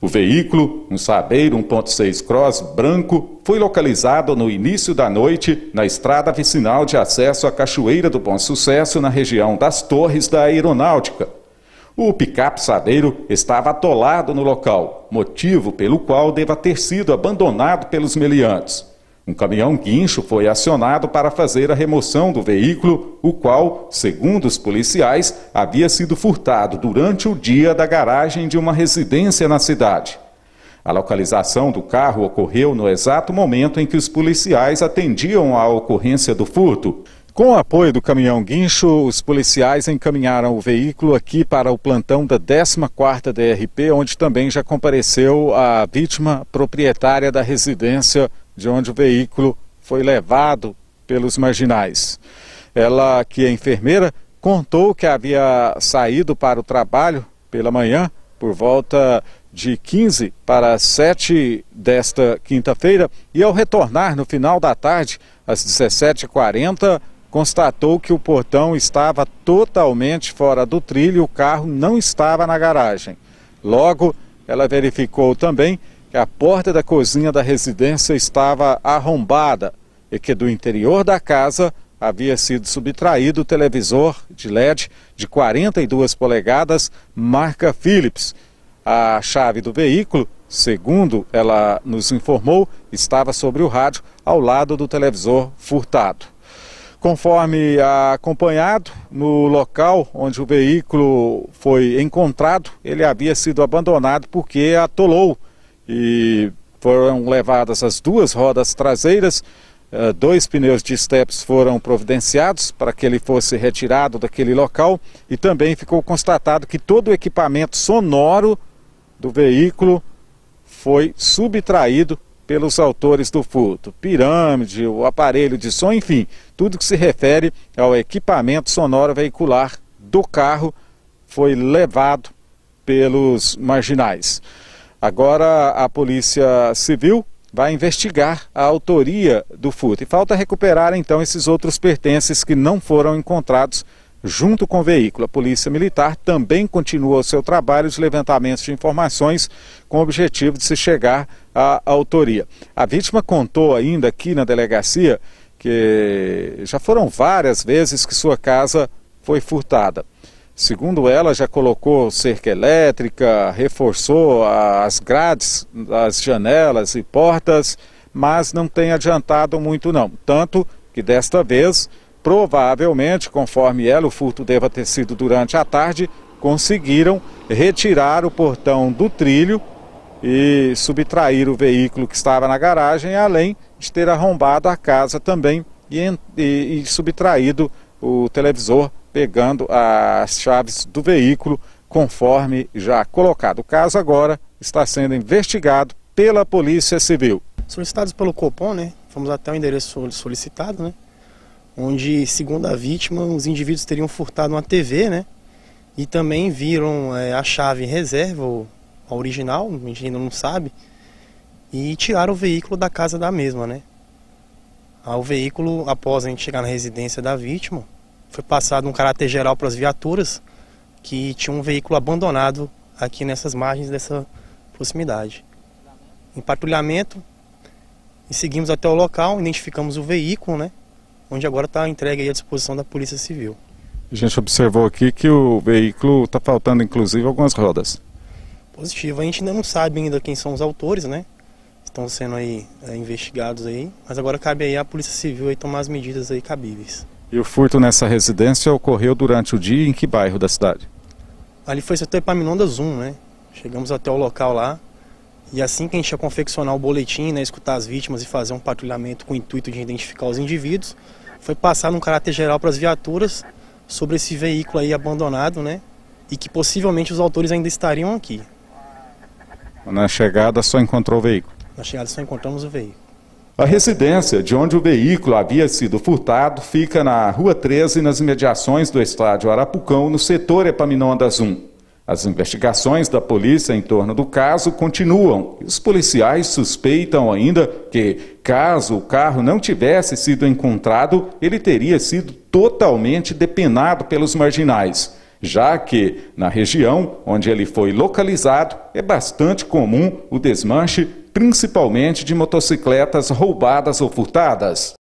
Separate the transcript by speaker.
Speaker 1: O veículo, um Saber 1.6 Cross branco, foi localizado no início da noite na estrada vicinal de acesso à Cachoeira do Bom Sucesso, na região das Torres da Aeronáutica. O picape Sabeiro estava atolado no local, motivo pelo qual deva ter sido abandonado pelos meliantes. Um caminhão guincho foi acionado para fazer a remoção do veículo, o qual, segundo os policiais, havia sido furtado durante o dia da garagem de uma residência na cidade. A localização do carro ocorreu no exato momento em que os policiais atendiam à ocorrência do furto. Com o apoio do caminhão guincho, os policiais encaminharam o veículo aqui para o plantão da 14ª DRP, onde também já compareceu a vítima proprietária da residência de onde o veículo foi levado pelos marginais. Ela, que é enfermeira, contou que havia saído para o trabalho pela manhã, por volta de 15 para 7 desta quinta-feira, e ao retornar no final da tarde, às 17h40, constatou que o portão estava totalmente fora do trilho e o carro não estava na garagem. Logo, ela verificou também a porta da cozinha da residência estava arrombada e que do interior da casa havia sido subtraído o televisor de LED de 42 polegadas marca Philips. A chave do veículo, segundo ela nos informou, estava sobre o rádio ao lado do televisor furtado. Conforme acompanhado, no local onde o veículo foi encontrado, ele havia sido abandonado porque atolou e foram levadas as duas rodas traseiras, eh, dois pneus de steps foram providenciados para que ele fosse retirado daquele local e também ficou constatado que todo o equipamento sonoro do veículo foi subtraído pelos autores do furto. Pirâmide, o aparelho de som, enfim, tudo que se refere ao equipamento sonoro veicular do carro foi levado pelos marginais. Agora a Polícia Civil vai investigar a autoria do furto. E falta recuperar então esses outros pertences que não foram encontrados junto com o veículo. A Polícia Militar também continua o seu trabalho de levantamento de informações com o objetivo de se chegar à autoria. A vítima contou ainda aqui na delegacia que já foram várias vezes que sua casa foi furtada. Segundo ela, já colocou cerca elétrica, reforçou as grades, as janelas e portas, mas não tem adiantado muito não. Tanto que desta vez, provavelmente, conforme ela, o furto deva ter sido durante a tarde, conseguiram retirar o portão do trilho e subtrair o veículo que estava na garagem, além de ter arrombado a casa também e, e, e subtraído o televisor pegando as chaves do veículo conforme já colocado. O caso agora está sendo investigado pela Polícia Civil.
Speaker 2: Solicitados pelo Copom, né? Fomos até o endereço solicitado, né? Onde, segundo a vítima, os indivíduos teriam furtado uma TV, né? E também viram é, a chave reserva, ou a original, a gente ainda não sabe, e tiraram o veículo da casa da mesma, né? O veículo, após a gente chegar na residência da vítima, foi passado um caráter geral para as viaturas que tinha um veículo abandonado aqui nessas margens dessa proximidade. Em patrulhamento, e seguimos até o local, identificamos o veículo, né? Onde agora está entregue à disposição da Polícia Civil.
Speaker 1: A gente observou aqui que o veículo está faltando, inclusive, algumas rodas.
Speaker 2: Positivo. A gente ainda não sabe ainda quem são os autores, né? Estão sendo aí é, investigados aí, mas agora cabe aí à Polícia Civil aí tomar as medidas aí cabíveis.
Speaker 1: E o furto nessa residência ocorreu durante o dia em que bairro da cidade?
Speaker 2: Ali foi setor Epaminondas 1, né? Chegamos até o local lá e assim que a gente ia confeccionar o boletim, né, escutar as vítimas e fazer um patrulhamento com o intuito de identificar os indivíduos, foi passado um caráter geral para as viaturas sobre esse veículo aí abandonado, né? E que possivelmente os autores ainda estariam aqui.
Speaker 1: Na chegada só encontrou o veículo?
Speaker 2: Na chegada só encontramos o veículo.
Speaker 1: A residência de onde o veículo havia sido furtado fica na Rua 13, nas imediações do estádio Arapucão, no setor Epaminondas 1. As investigações da polícia em torno do caso continuam. Os policiais suspeitam ainda que, caso o carro não tivesse sido encontrado, ele teria sido totalmente depenado pelos marginais já que na região onde ele foi localizado é bastante comum o desmanche, principalmente de motocicletas roubadas ou furtadas.